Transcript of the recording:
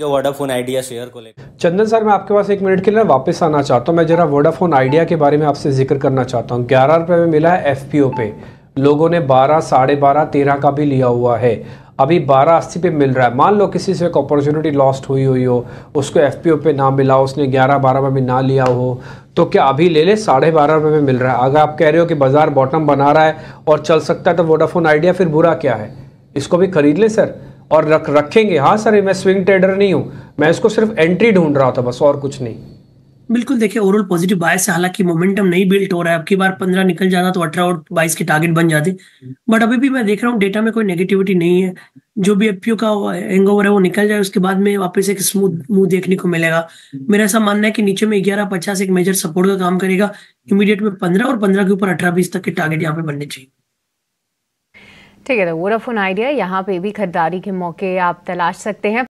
Vodafone idea share को लेकर चंदन sir मैं आपके पास एक मिनट के लिए वापस आना चाहता हूँ मैं जरा वोडाफोन आइडिया के बारे में आपसे जिक्र करना चाहता हूँ ग्यारह रुपए में मिला है एफ पे लोगों ने बारह साढ़े बारह तेरह का भी लिया हुआ है अभी बारह अस्सी पे मिल रहा है मान लो किसी से एक अपॉर्चुनिटी लॉस्ट हुई हुई हो उसको एफ पे ना मिला हो उसने ग्यारह बारह में ना लिया हो तो क्या अभी ले ले साढ़े बारह रुपए में मिल रहा है अगर आप कह रहे हो कि बाजार बॉटम बना रहा है और चल सकता है तो वोडाफोन आइडिया फिर बुरा क्या है इसको भी खरीद ले सर और रख रखेंगे हाँ सर मैं स्विंग ट्रेडर नहीं हूँ मैं इसको सिर्फ एंट्री ढूंढ रहा था बस और कुछ नहीं बिल्कुल देखिए ओवरऑल पॉजिटिव बायस है हालांकि मोमेंटम नहीं बिल्ट हो रहा है अब की बार पंद्रह निकल जाता तो अठारह और बाईस के टारगेट बन जाते बट अभी भी मैं देख रहा हूँ डेटा में कोई नेगेटिविटी नहीं है जो भी एफ का एंग ओवर है वो निकल जाए उसके बाद में वापस एक स्मूथ मूव देखने को मिलेगा मेरा ऐसा मानना है कि नीचे में ग्यारह पचास एक मेजर सपोर्ट का काम करेगा इमीडिएट में पंद्रह और पंद्रह के ऊपर अठारह बीस तक के टारगेट यहाँ पे बनने चाहिए ठीक है तो वोडाफोन आइडिया यहाँ पे भी खरीदारी के मौके आप तलाश सकते हैं